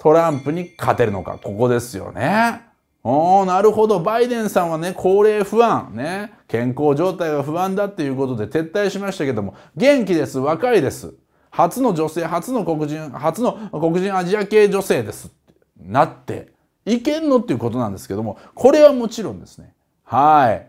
トランプに勝てるのか、ここですよね。おなるほど。バイデンさんはね、高齢不安、ね、健康状態が不安だっていうことで撤退しましたけども、元気です。若いです。初の女性、初の黒人、初の黒人アジア系女性です。なって、いけんのっていうことなんですけども、これはもちろんですね。は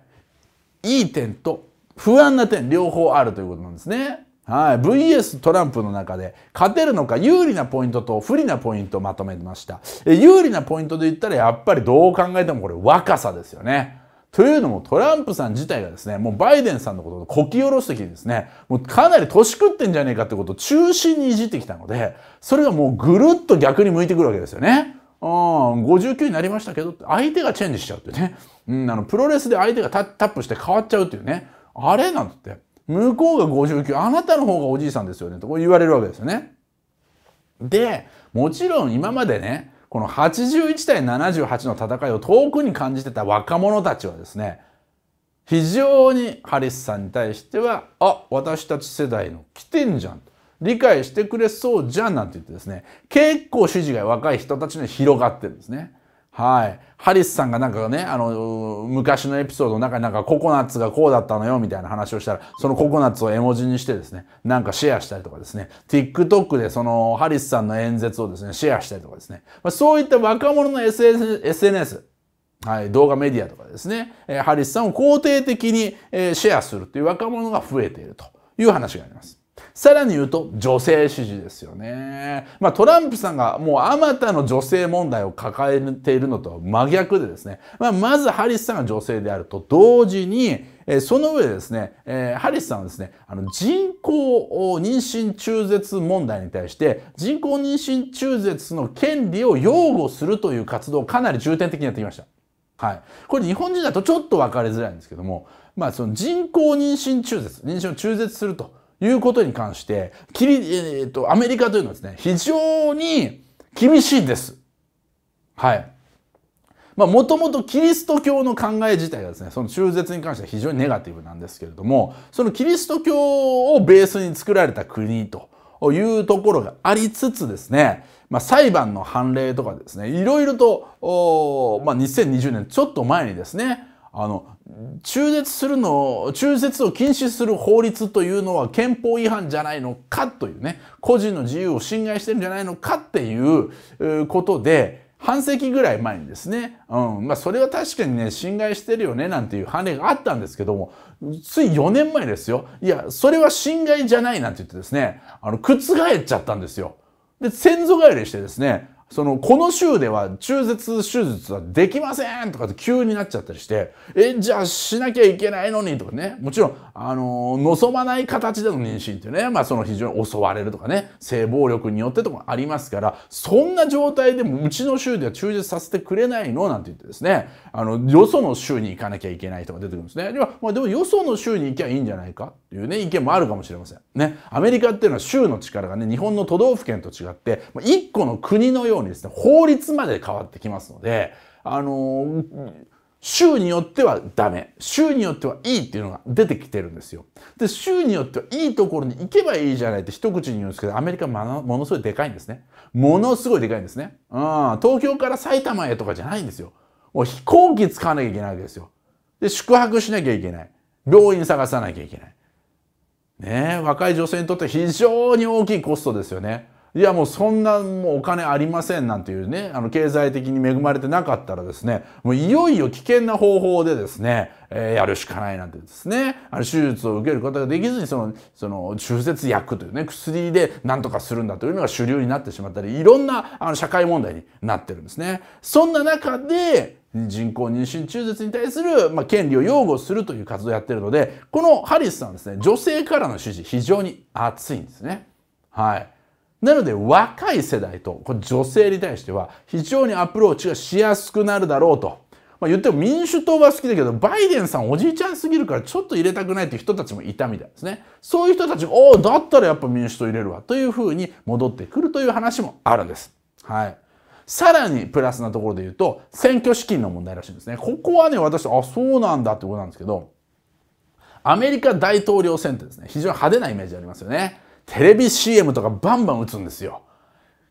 い。いい点と不安な点両方あるということなんですね。はい、VS トランプの中で勝てるのか有利なポイントと不利なポイントをまとめましたえ有利なポイントで言ったらやっぱりどう考えてもこれ若さですよねというのもトランプさん自体がですね、もうバイデンさんのことをこき下ろすときにですね、もうかなり年食ってんじゃねえかってことを中心にいじってきたので、それがもうぐるっと逆に向いてくるわけですよね。うん、59になりましたけど、相手がチェンジしちゃうっていうね。うん、あの、プロレスで相手がタップして変わっちゃうっていうね。あれなんて。向こうが59あなたの方がおじいさんですよねとこう言われるわけですよね。でもちろん今までねこの81対78の戦いを遠くに感じてた若者たちはですね非常にハリスさんに対しては「あ私たち世代の来てんじゃん」と理解してくれそうじゃんなんて言ってですね結構支持が若い人たちに広がってるんですね。はい。ハリスさんがなんかね、あの、昔のエピソードの中になんかココナッツがこうだったのよみたいな話をしたら、そのココナッツを絵文字にしてですね、なんかシェアしたりとかですね、TikTok でそのハリスさんの演説をですね、シェアしたりとかですね、まあ、そういった若者の SNS、SNS はい、動画メディアとかですね、えー、ハリスさんを肯定的に、えー、シェアするという若者が増えているという話があります。さらに言うと女性支持ですよね。まあ、トランプさんがもうあまたの女性問題を抱えているのとは真逆でですね、まあ、まずハリスさんが女性であると同時に、えその上でですね、えハリスさんはですね、あの人工妊娠中絶問題に対して人工妊娠中絶の権利を擁護するという活動をかなり重点的にやってきました。はい。これ日本人だとちょっと分かりづらいんですけども、まあその人工妊娠中絶、妊娠を中絶すると。いうことに関して、えー、と、アメリカというのはですね、非常に厳しいです。はい。まあ、もともとキリスト教の考え自体がですね、その中絶に関しては非常にネガティブなんですけれども、そのキリスト教をベースに作られた国というところがありつつですね、まあ、裁判の判例とかですね、いろいろと、まあ、2020年ちょっと前にですね、あの中絶するの中絶を禁止する法律というのは憲法違反じゃないのかというね個人の自由を侵害してるんじゃないのかっていうことで半世紀ぐらい前にですね、うんまあ、それは確かにね侵害してるよねなんていう判例があったんですけどもつい4年前ですよいやそれは侵害じゃないなんて言ってですねあの覆っちゃったんですよ。で先祖返りしてですねその、この州では中絶手術はできませんとかって急になっちゃったりして、え、じゃあしなきゃいけないのにとかね、もちろん、あの、望まない形での妊娠っていうね、まあその非常に襲われるとかね、性暴力によってとかありますから、そんな状態でもうちの州では中絶させてくれないのなんて言ってですね、あの、よその州に行かなきゃいけない人が出てくるんですね。では、まあでもよその州に行きゃいいんじゃないかっていうね、意見もあるかもしれません。ね、アメリカっていうのは州の力がね、日本の都道府県と違って、一個の国のようにですね、法律まで変わってきますので、あの州によってはダメ。州によってはいいっていうのが出てきてるんですよ。で、州によってはいいところに行けばいいじゃないって一口に言うんですけど、アメリカものすごいでかいんですね。ものすごいでかいんですね。うん。東京から埼玉へとかじゃないんですよ。もう飛行機使わなきゃいけないわけですよ。で、宿泊しなきゃいけない。病院探さなきゃいけない。ね若い女性にとって非常に大きいコストですよね。いやもうそんなもうお金ありませんなんていうね、あの経済的に恵まれてなかったらですね、もういよいよ危険な方法でですね、えー、やるしかないなんてですね、あの手術を受けることができずにその、その中絶薬というね、薬でなんとかするんだというのが主流になってしまったり、いろんなあの社会問題になってるんですね。そんな中で、人工妊娠中絶に対する、まあ、権利を擁護するという活動をやってるので、このハリスさんですね、女性からの支持非常に熱いんですね。はい。なので若い世代とこれ女性に対しては非常にアプローチがしやすくなるだろうと。まあ、言っても民主党は好きだけど、バイデンさんおじいちゃんすぎるからちょっと入れたくないっていう人たちもいたみたいですね。そういう人たちが、おお、だったらやっぱ民主党入れるわというふうに戻ってくるという話もあるんです。はい。さらにプラスなところで言うと、選挙資金の問題らしいんですね。ここはね、私、あ、そうなんだってことなんですけど、アメリカ大統領選ってですね、非常に派手なイメージありますよね。テレビ CM とかバンバン打つんですよ。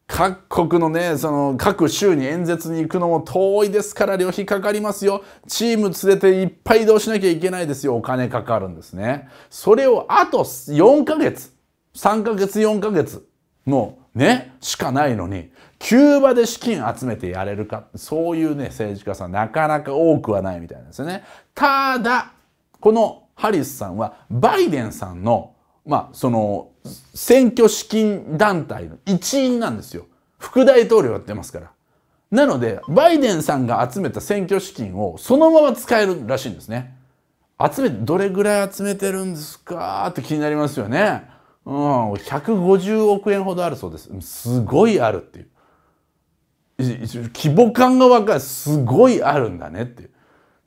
各国のね、その各州に演説に行くのも遠いですから旅費かかりますよ。チーム連れていっぱい移動しなきゃいけないですよ。お金かかるんですね。それをあと4ヶ月、3ヶ月4ヶ月のね、しかないのに、キューバで資金集めてやれるか、そういうね、政治家さんなかなか多くはないみたいなんですよね。ただ、このハリスさんはバイデンさんの、まあ、その選挙資金団体の一員なんですよ。副大統領やってますから。なので、バイデンさんが集めた選挙資金をそのまま使えるらしいんですね。集めて、どれぐらい集めてるんですかって気になりますよね。うん、150億円ほどあるそうです。すごいあるっていう。規模感がわかる。すごいあるんだねっていう。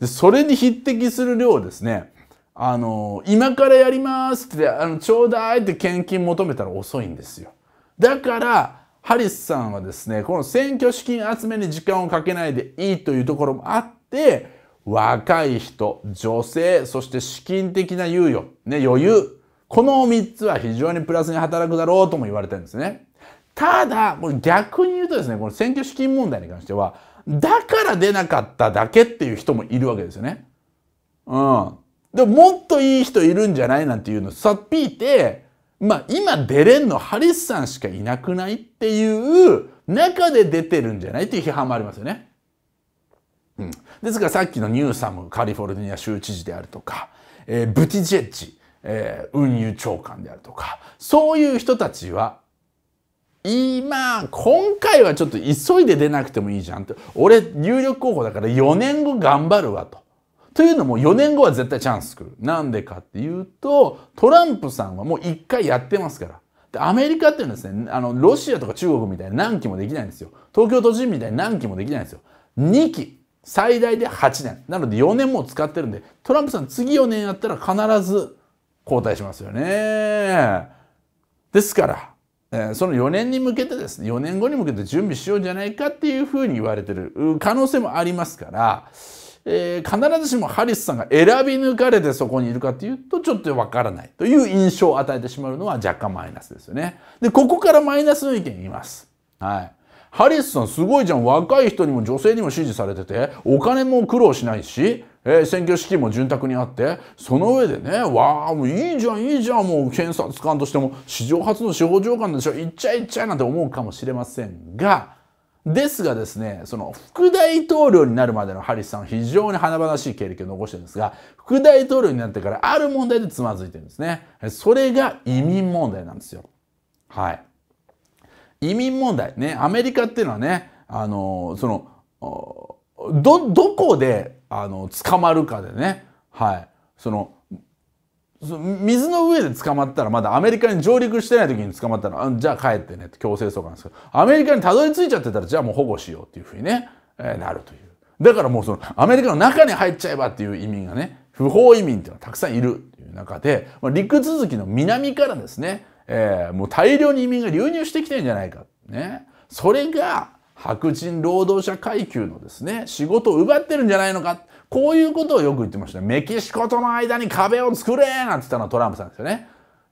で、それに匹敵する量ですね。あの今からやりますってあのちょうだいって献金求めたら遅いんですよだからハリスさんはですねこの選挙資金集めに時間をかけないでいいというところもあって若い人女性そして資金的な猶予、ね、余裕この三つは非常にプラスに働くだろうとも言われてるんですねただ逆に言うとですねこの選挙資金問題に関してはだから出なかっただけっていう人もいるわけですよねうんでももっといい人いるんじゃないなんていうのさっぴいて、まあ今出れんのハリスさんしかいなくないっていう中で出てるんじゃないっていう批判もありますよね。うん、ですからさっきのニューサムカリフォルニア州知事であるとか、えー、ブティジェッジ、えー、運輸長官であるとかそういう人たちは今今回はちょっと急いで出なくてもいいじゃんって俺有力候補だから4年後頑張るわとというのも4年後は絶対チャンス来る。なんでかっていうと、トランプさんはもう1回やってますから。で、アメリカっていうのはですね、あの、ロシアとか中国みたいに何期もできないんですよ。東京都知事みたいに何期もできないんですよ。2期。最大で8年。なので4年も使ってるんで、トランプさん次4年やったら必ず交代しますよね。ですから、えー、その4年に向けてですね、4年後に向けて準備しようじゃないかっていうふうに言われてる可能性もありますから、えー、必ずしもハリスさんが選び抜かれてそこにいるかっていうとちょっとわからないという印象を与えてしまうのは若干マイナスですよね。で、ここからマイナスの意見言います。はい。ハリスさんすごいじゃん。若い人にも女性にも支持されてて、お金も苦労しないし、えー、選挙資金も潤沢にあって、その上でね、わあ、もういいじゃん、いいじゃん、もう検察官としても、史上初の司法長官でしょ、いっちゃいっちゃいなんて思うかもしれませんが、ですがですね、その副大統領になるまでのハリスさんは非常に華々しい経歴を残してるんですが、副大統領になってからある問題でつまずいてるんですね。それが移民問題なんですよ。はい。移民問題ね、アメリカっていうのはね、あの、その、ど、どこで、あの、捕まるかでね、はい。その、水の上で捕まったらまだアメリカに上陸してない時に捕まったらじゃあ帰ってねって強制送還ですけどアメリカにたどり着いちゃってたらじゃあもう保護しようっていうふうにね、えー、なるというだからもうそのアメリカの中に入っちゃえばっていう移民がね不法移民っていうのはたくさんいるっていう中で、まあ、陸続きの南からですね、えー、もう大量に移民が流入してきてるんじゃないかねそれが白人労働者階級のですね仕事を奪ってるんじゃないのかこういうことをよく言ってましたメキシコとの間に壁を作れなんて言ったのはトランプさんですよね。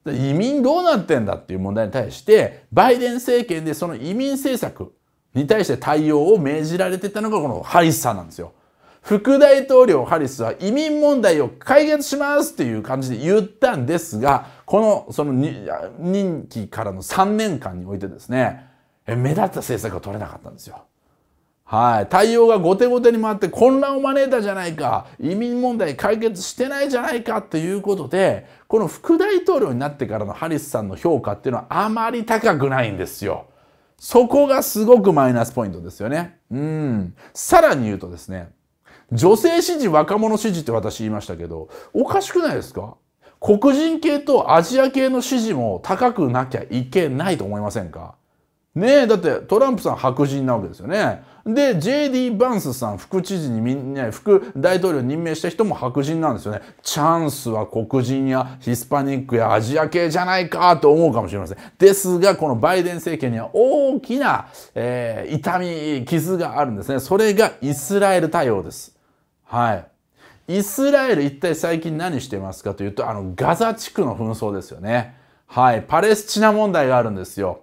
移民どうなってんだっていう問題に対してバイデン政権でその移民政策に対して対応を命じられてたのがこのハリスさんなんですよ。副大統領ハリスは移民問題を解決しますっていう感じで言ったんですが、この、その任期からの3年間においてですね、目立った政策が取れなかったんですよ。はい、対応が後手後手に回って混乱を招いたじゃないか移民問題解決してないじゃないかっていうことでこの副大統領になってからのハリスさんの評価っていうのはあまり高くないんですよ。そこがすごくマイナスポイントですよね。うん。さらに言うとですね、女性支持、若者支持って私言いましたけど、おかしくないですか黒人系とアジア系の支持も高くなきゃいけないと思いませんかねえ、だってトランプさん白人なわけですよね。で、JD バンスさん、副知事にみんな、副大統領任命した人も白人なんですよね。チャンスは黒人やヒスパニックやアジア系じゃないかと思うかもしれません。ですが、このバイデン政権には大きな、えー、痛み、傷があるんですね。それがイスラエル対応です。はい。イスラエル一体最近何してますかというと、あの、ガザ地区の紛争ですよね。はい。パレスチナ問題があるんですよ。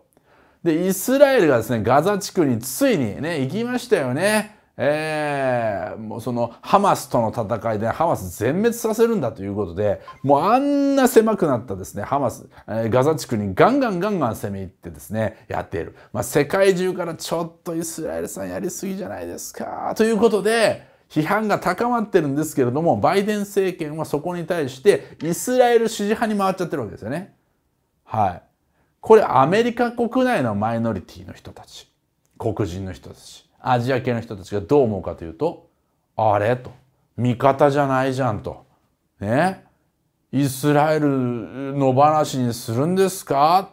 でイスラエルがですねガザ地区についにね行きましたよね。えー、もうそのハマスとの戦いでハマス全滅させるんだということでもうあんな狭くなったですねハマス、えー、ガザ地区にガンガンガンガン攻め入ってですねやっている、まあ、世界中からちょっとイスラエルさんやりすぎじゃないですかということで批判が高まってるんですけれどもバイデン政権はそこに対してイスラエル支持派に回っちゃってるわけですよね。はいこれアメリカ国内のマイノリティの人たち、黒人の人たち、アジア系の人たちがどう思うかというと、あれと、味方じゃないじゃんと、ね、イスラエルの話にするんですか、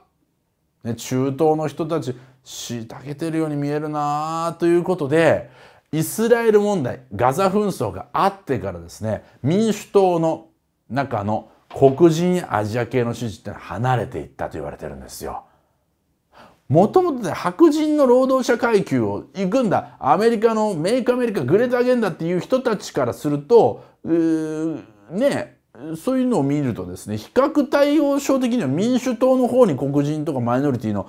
ね、中東の人たち、虐げてるように見えるなということで、イスラエル問題、ガザ紛争があってからですね、民主党の中の黒人アジア系の支持ってのは離れていったと言われてるんですよ。もともとね、白人の労働者階級を行くんだ、アメリカのメイクアメリカグレートアゲンダっていう人たちからすると、ね、そういうのを見るとですね、比較対応症的には民主党の方に黒人とかマイノリティの、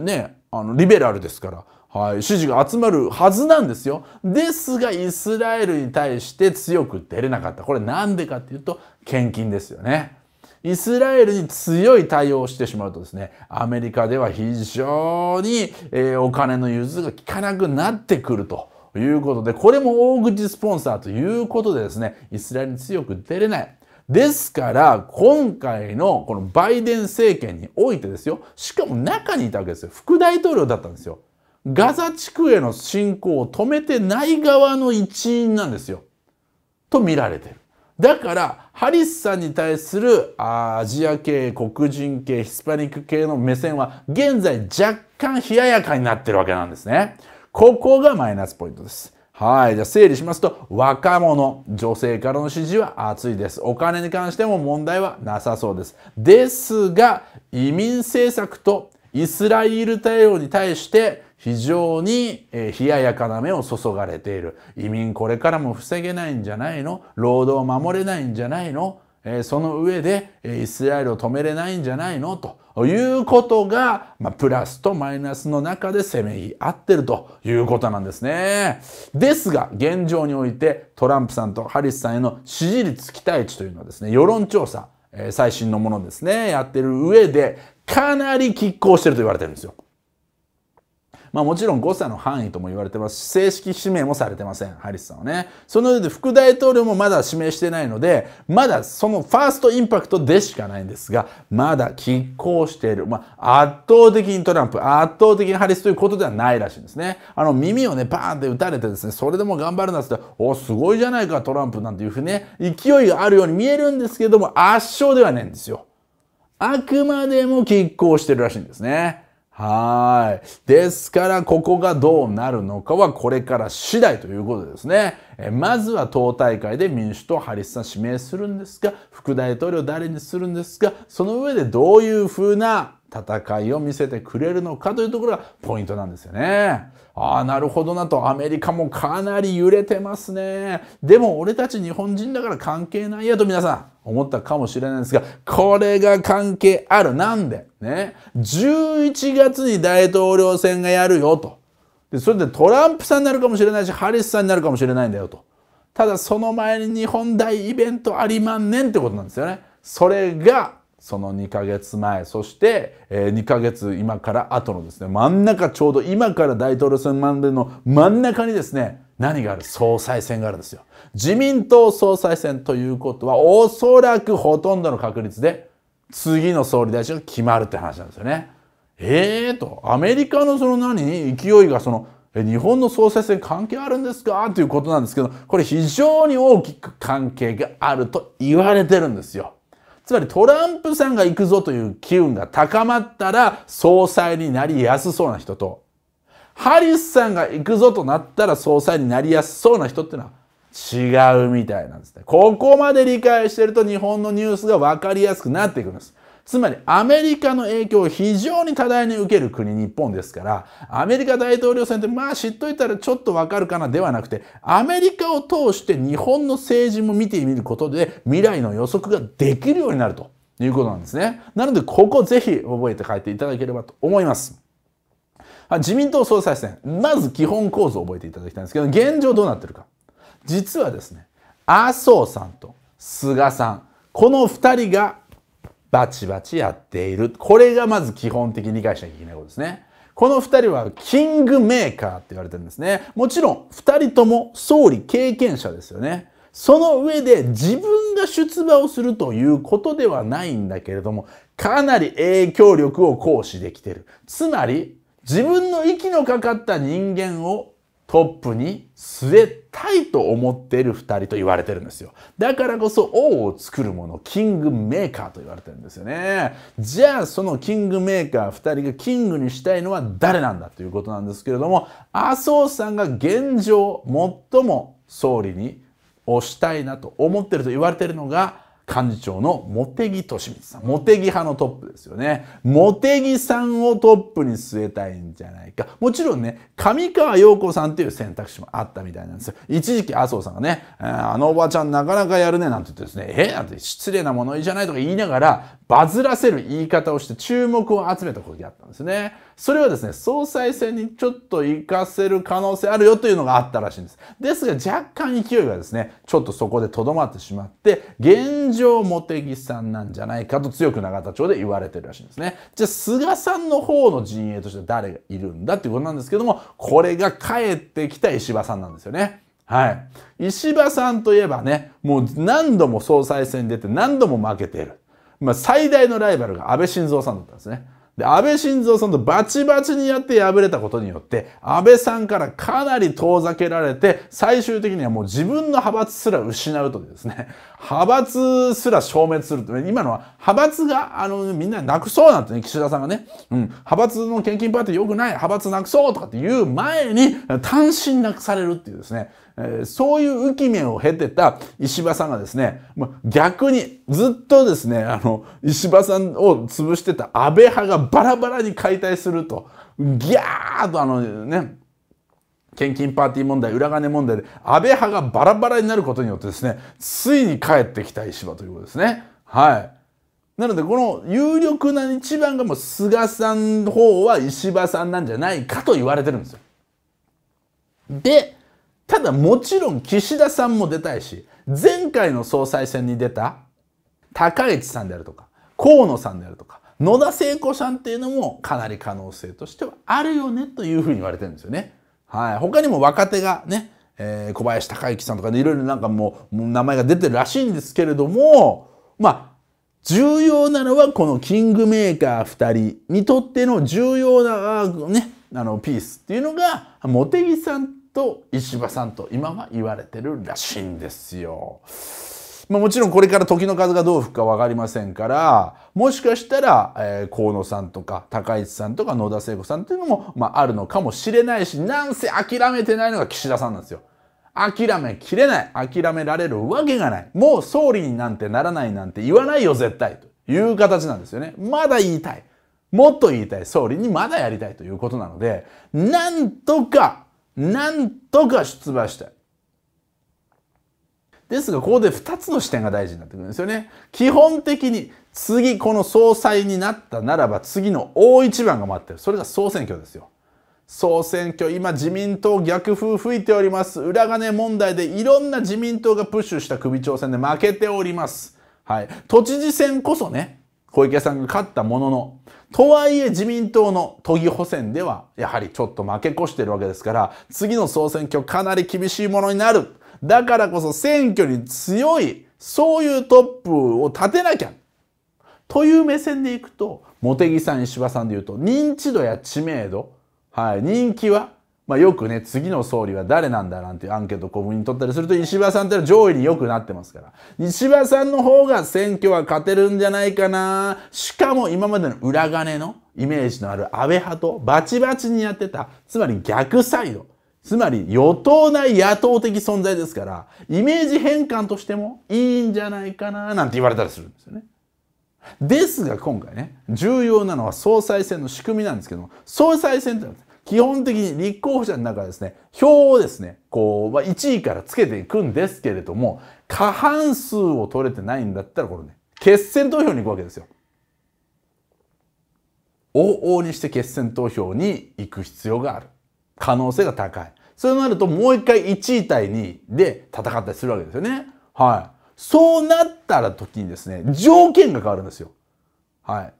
ね、あの、リベラルですから、はい、支持が集まるはずなんですよ。ですが、イスラエルに対して強く出れなかった。これなんでかっていうと、献金ですよね。イスラエルに強い対応をしてしまうとですね、アメリカでは非常に、えー、お金の融通が効かなくなってくるということで、これも大口スポンサーということでですね、イスラエルに強く出れない。ですから、今回のこのバイデン政権においてですよ、しかも中にいたわけですよ。副大統領だったんですよ。ガザ地区への侵攻を止めてない側の一員なんですよ。と見られてる。だからハリスさんに対するアジア系黒人系ヒスパニック系の目線は現在若干冷ややかになってるわけなんですね。ここがマイナスポイントです。はい。じゃあ整理しますと、若者、女性からの支持は厚いです。お金に関しても問題はなさそうです。ですが、移民政策とイスラエル対応に対して非常に冷ややかな目を注がれている。移民これからも防げないんじゃないの労働を守れないんじゃないのその上でイスラエルを止めれないんじゃないのということが、まあ、プラスとマイナスの中でせめぎ合ってるということなんですね。ですが現状においてトランプさんとハリスさんへの支持率期待値というのはですね世論調査最新のものですねやってる上でかなり拮抗してると言われてるんですよ。まあ、もちろん誤差の範囲とも言われてますし、正式指名もされてません、ハリスさんはね。その上で副大統領もまだ指名してないので、まだそのファーストインパクトでしかないんですが、まだ拮抗している。まあ、圧倒的にトランプ、圧倒的にハリスということではないらしいんですね。あの、耳をね、バーンって打たれてですね、それでも頑張るなって言ったら、お、すごいじゃないか、トランプなんていうふうにね、勢いがあるように見えるんですけども、圧勝ではないんですよ。あくまでも拮抗してるらしいんですね。はい。ですから、ここがどうなるのかはこれから次第ということですね。えまずは党大会で民主党ハリスさん指名するんですか副大統領誰にするんですかその上でどういう風な戦いを見せてくれるのかというところがポイントなんですよね。ああ、なるほどなと、アメリカもかなり揺れてますね。でも俺たち日本人だから関係ないやと皆さん思ったかもしれないんですが、これが関係ある。なんでね。11月に大統領選がやるよと。でそれでトランプさんになるかもしれないし、ハリスさんになるかもしれないんだよと。ただその前に日本大イベントありまんねんってことなんですよね。それがその2ヶ月前、そして、えー、2ヶ月今から後のですね、真ん中ちょうど今から大統領選までの真ん中にですね、何がある総裁選があるんですよ。自民党総裁選ということは、おそらくほとんどの確率で、次の総理大臣が決まるって話なんですよね。ええー、と、アメリカのその何、勢いがその、日本の総裁選関係あるんですかということなんですけど、これ非常に大きく関係があると言われてるんですよ。つまりトランプさんが行くぞという機運が高まったら総裁になりやすそうな人と、ハリスさんが行くぞとなったら総裁になりやすそうな人っていうのは違うみたいなんですね。ここまで理解してると日本のニュースが分かりやすくなっていくんです。つまりアメリカの影響を非常に多大に受ける国日本ですからアメリカ大統領選ってまあ知っといたらちょっとわかるかなではなくてアメリカを通して日本の政治も見てみることで未来の予測ができるようになるということなんですね。なのでここぜひ覚えて帰っていただければと思います。自民党総裁選、まず基本構造を覚えていただきたいんですけど、現状どうなってるか。実はですね、麻生さんと菅さん、この2人がバチバチやっている。これがまず基本的に理解しなきゃいけないことですね。この二人はキングメーカーって言われてるんですね。もちろん二人とも総理経験者ですよね。その上で自分が出馬をするということではないんだけれども、かなり影響力を行使できてる。つまり、自分の息のかかった人間をトップに据えたいと思っている二人と言われてるんですよ。だからこそ王を作るもの、キングメーカーと言われてるんですよね。じゃあそのキングメーカー二人がキングにしたいのは誰なんだということなんですけれども、麻生さんが現状最も総理に推したいなと思ってると言われてるのが、幹事長の茂木敏光さん。茂木派のトップですよね。茂木さんをトップに据えたいんじゃないか。もちろんね、上川陽子さんっていう選択肢もあったみたいなんですよ。一時期麻生さんがね、あのおばちゃんなかなかやるねなんて言ってですね、えなんて失礼なものいじゃないとか言いながら、バズらせる言い方をして注目を集めた時あったんですね。それはですね、総裁選にちょっと行かせる可能性あるよというのがあったらしいんです。ですが若干勢いがですね、ちょっとそこで留まってしまって、現状上茂木さんなんじゃないかと強く永田町で言われてるらしいんですね。じゃあ菅さんの方の陣営として誰がいるんだっていうことなんですけども、これが帰ってきた石破さんなんですよね。はい。石破さんといえばね、もう何度も総裁選に出て何度も負けている。まあ、最大のライバルが安倍晋三さんだったんですね。で、安倍晋三さんとバチバチにやって敗れたことによって、安倍さんからかなり遠ざけられて、最終的にはもう自分の派閥すら失うというですね、派閥すら消滅する。今のは派閥が、あの、みんななくそうなんてね、岸田さんがね、うん、派閥の献金パーティー良くない、派閥なくそうとかっていう前に、単身なくされるっていうですね、えー、そういう浮き面を経てた石破さんがですね、まあ、逆にずっとですね、あの、石破さんを潰してた安倍派がバラバラに解体すると、ギャーとあのね、献金パーティー問題、裏金問題で、安倍派がバラバラになることによってですね、ついに帰ってきた石破ということですね。はい。なので、この有力な一番がもう菅さんの方は石破さんなんじゃないかと言われてるんですよ。で、ただもちろん岸田さんも出たいし、前回の総裁選に出た高市さんであるとか、河野さんであるとか、野田聖子さんっていうのもかなり可能性としてはあるよねというふうに言われてるんですよね。はい。他にも若手がね、えー、小林隆之さんとかね、いろいろなんかもう、もう名前が出てるらしいんですけれども、まあ、重要なのはこのキングメーカー2人にとっての重要な、ね、あの、ピースっていうのが、茂木さんと石破さんと今は言われてるらしいんですよ。まあ、もちろんこれから時の数がどう吹くか分かりませんからもしかしたら、えー、河野さんとか高市さんとか野田聖子さんっていうのも、まあ、あるのかもしれないしなんせ諦めてないのが岸田さんなんですよ。諦めきれない諦められるわけがないもう総理になんてならないなんて言わないよ絶対という形なんですよね。まだ言いたいもっと言いたい総理にまだやりたいということなのでなんとかなんとか出馬したい。ですがここで二つの視点が大事になってくるんですよね。基本的に次この総裁になったならば次の大一番が待ってるそれが総選挙ですよ。総選挙今自民党逆風吹いております裏金問題でいろんな自民党がプッシュした首長選で負けております。はい、都知事選こそね小池さんが勝ったもののとはいえ自民党の都議補選ではやはりちょっと負け越してるわけですから次の総選挙かなり厳しいものになるだからこそ選挙に強い、そういうトップを立てなきゃ。という目線でいくと、茂木さん、石破さんでいうと、認知度や知名度、はい、人気は、まあ、よくね、次の総理は誰なんだなんていうアンケートを小に取ったりすると、石破さんってのは上位によくなってますから、石破さんの方が選挙は勝てるんじゃないかな。しかも今までの裏金のイメージのある安倍派とバチバチにやってた、つまり逆サイド。つまり与党内野党的存在ですからイメージ変換としてもいいんじゃないかななんて言われたりするんですよね。ですが今回ね重要なのは総裁選の仕組みなんですけども総裁選ってのは基本的に立候補者の中ですね票をですねこう、まあ、1位からつけていくんですけれども過半数を取れてないんだったらこれね決選投票に行くわけですよ。往々にして決選投票に行く必要がある。可能性が高い。そうなるともう一回1位対2位で戦ったりするわけですよね。はい。そうなったら時にですね、条件が変わるんですよ。はい。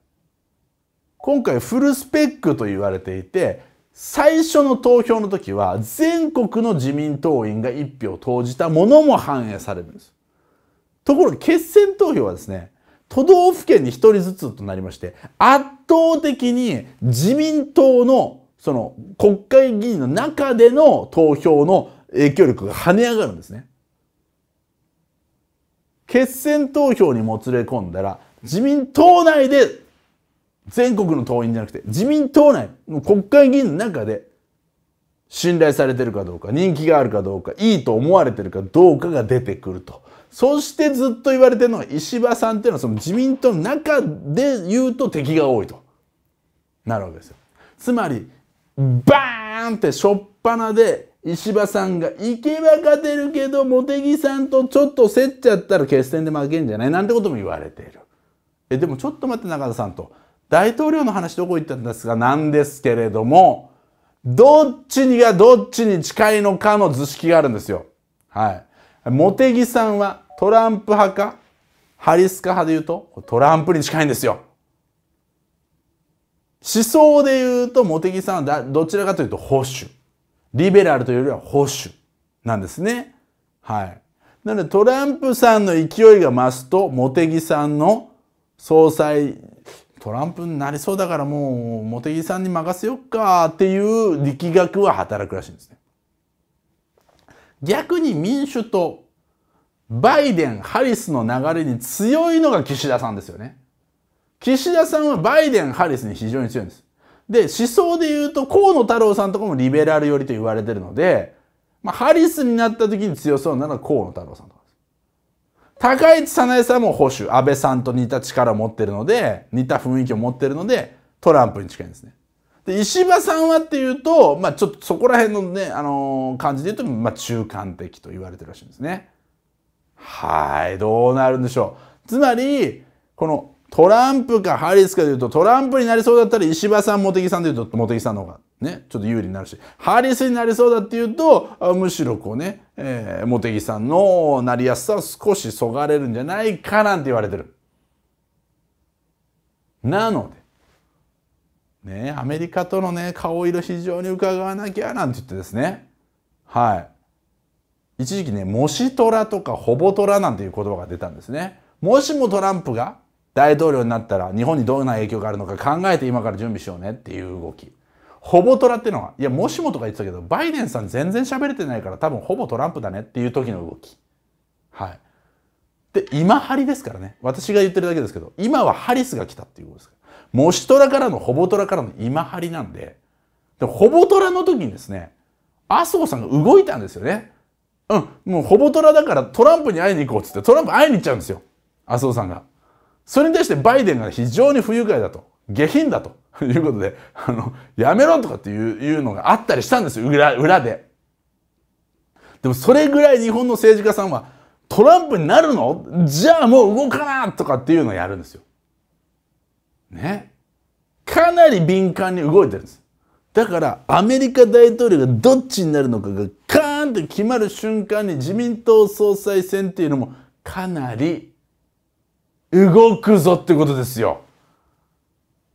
今回フルスペックと言われていて、最初の投票の時は全国の自民党員が1票投じたものも反映されるんです。ところが決選投票はですね、都道府県に1人ずつとなりまして、圧倒的に自民党のその国会議員の中での投票の影響力が跳ね上がるんですね。決選投票にもつれ込んだら自民党内で全国の党員じゃなくて自民党内の国会議員の中で信頼されてるかどうか人気があるかどうかいいと思われてるかどうかが出てくると。そしてずっと言われてるのは石破さんっていうのはその自民党の中で言うと敵が多いとなるわけですよ。つまりバーンってしょっぱなで石破さんが行けば勝てるけど茂木さんとちょっと競っちゃったら決戦で負けんじゃないなんてことも言われているえでもちょっと待って中田さんと大統領の話どこ行ったんですかなんですけれどもどっちにがどっちに近いのかの図式があるんですよはい茂木さんはトランプ派かハリスカ派で言うとトランプに近いんですよ思想で言うと茂木さんはどちらかというと保守。リベラルというよりは保守なんですね。はい。なのでトランプさんの勢いが増すと茂木さんの総裁トランプになりそうだからもう茂木さんに任せよっかっていう力学は働くらしいんですね。逆に民主党バイデンハリスの流れに強いのが岸田さんですよね。岸田さんはバイデン、ハリスに非常に強いんです。で、思想で言うと河野太郎さんとかもリベラル寄りと言われてるので、まあ、ハリスになった時に強そうなのは河野太郎さんとかです。高市早苗さんも保守、安倍さんと似た力を持ってるので、似た雰囲気を持ってるので、トランプに近いんですね。で、石破さんはっていうと、まあちょっとそこら辺のね、あのー、感じで言うと、まあ中間的と言われてるらしいんですね。はい、どうなるんでしょう。つまり、このトランプかハリスかでいうと、トランプになりそうだったら石破さん、茂木さんでいうと、茂木さんの方がね、ちょっと有利になるし、ハリスになりそうだっていうと、むしろこうね、えー、茂木さんのなりやすさは少しそがれるんじゃないかなんて言われてる。なので、ね、アメリカとのね、顔色非常に伺わなきゃなんて言ってですね、はい。一時期ね、もしトラとかほぼトラなんていう言葉が出たんですね。もしもトランプが大統領になったら日本にどんな影響があるのか考えて今から準備しようねっていう動き。ほぼトラっていうのは、いや、もしもとか言ってたけど、バイデンさん全然喋れてないから多分ほぼトランプだねっていう時の動き。はい。で、今張りですからね。私が言ってるだけですけど、今はハリスが来たっていうことですから。もしトラからのほぼトラからの今張りなんで、でほぼトラの時にですね、麻生さんが動いたんですよね。うん、もうほぼトラだからトランプに会いに行こうっつって、トランプ会いに行っちゃうんですよ。麻生さんが。それに対してバイデンが非常に不愉快だと。下品だと。いうことで、あの、やめろとかっていういうのがあったりしたんですよ。裏、裏で。でもそれぐらい日本の政治家さんは、トランプになるのじゃあもう動かなとかっていうのをやるんですよ。ね。かなり敏感に動いてるんです。だからアメリカ大統領がどっちになるのかがカーンって決まる瞬間に自民党総裁選っていうのもかなり動くぞってことですよ。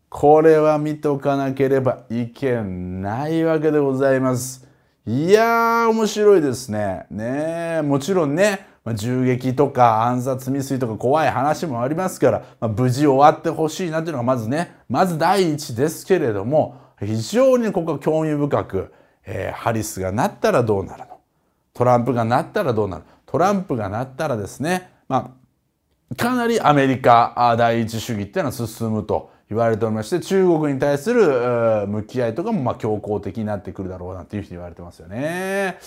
これは見とかなければいけないわけでございます。いやー、面白いですね。ねもちろんね、銃撃とか暗殺未遂とか怖い話もありますから、まあ、無事終わってほしいなというのがまずね、まず第一ですけれども、非常にここは興味深く、えー、ハリスがなったらどうなるのトランプがなったらどうなるトランプがなったらですね、まあかなりアメリカ第一主義っていうのは進むと言われておりまして中国に対する向き合いとかもま強硬的になってくるだろうなっていうふうに言われてますよね。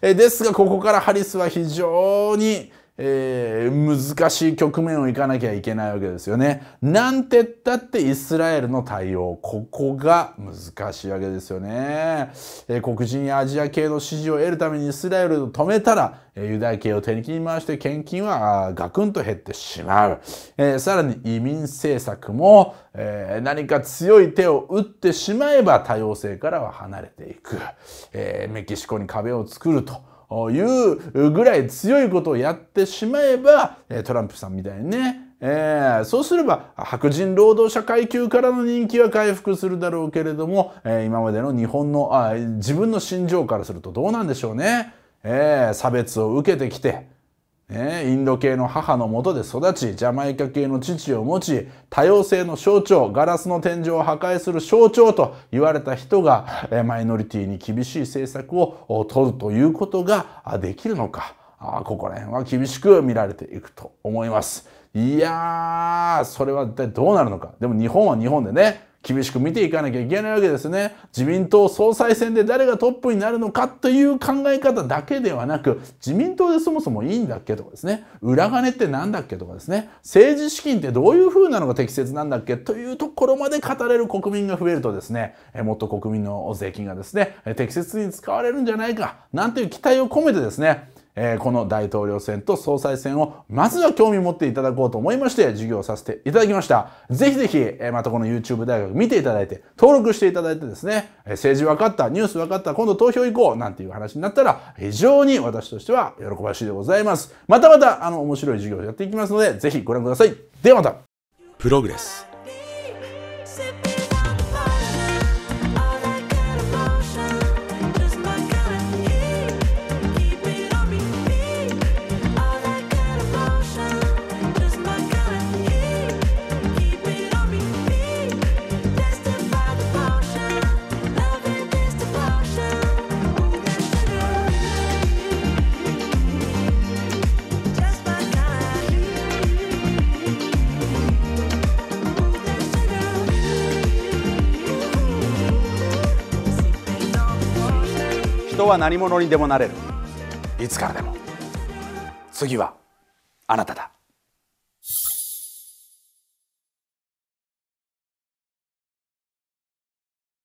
ですがここからハリスは非常にえー、難しい局面をいかなきゃいけないわけですよね。なんてったってイスラエルの対応、ここが難しいわけですよね。えー、黒人やアジア系の支持を得るためにイスラエルを止めたら、えー、ユダヤ系を手に切り回して献金はガクンと減ってしまう。えー、さらに移民政策も、えー、何か強い手を打ってしまえば多様性からは離れていく。えー、メキシコに壁を作ると。いうぐらい強いことをやってしまえば、トランプさんみたいにね、えー、そうすれば白人労働者階級からの人気は回復するだろうけれども、えー、今までの日本のあ自分の心情からするとどうなんでしょうね、えー、差別を受けてきて、ね、インド系の母のもとで育ちジャマイカ系の父を持ち多様性の象徴ガラスの天井を破壊する象徴と言われた人がマイノリティに厳しい政策を取るということができるのかここら辺は厳しく見られていくと思います。いやーそれは一体どうなるのかでも日本は日本でね厳しく見ていかなきゃいけないわけですね。自民党総裁選で誰がトップになるのかという考え方だけではなく、自民党でそもそもいいんだっけとかですね、裏金って何だっけとかですね、政治資金ってどういう風なのが適切なんだっけというところまで語れる国民が増えるとですね、もっと国民の税金がですね、適切に使われるんじゃないか、なんていう期待を込めてですね、えー、この大統領選と総裁選をまずは興味持っていただこうと思いまして授業させていただきました。ぜひぜひ、えー、またこの YouTube 大学見ていただいて、登録していただいてですね、えー、政治分かった、ニュース分かった、今度投票行こうなんていう話になったら、非常に私としては喜ばしいでございます。またまた、あの、面白い授業をやっていきますので、ぜひご覧ください。ではまたプログレスは何者にでもなれるいつからでも次はあなただ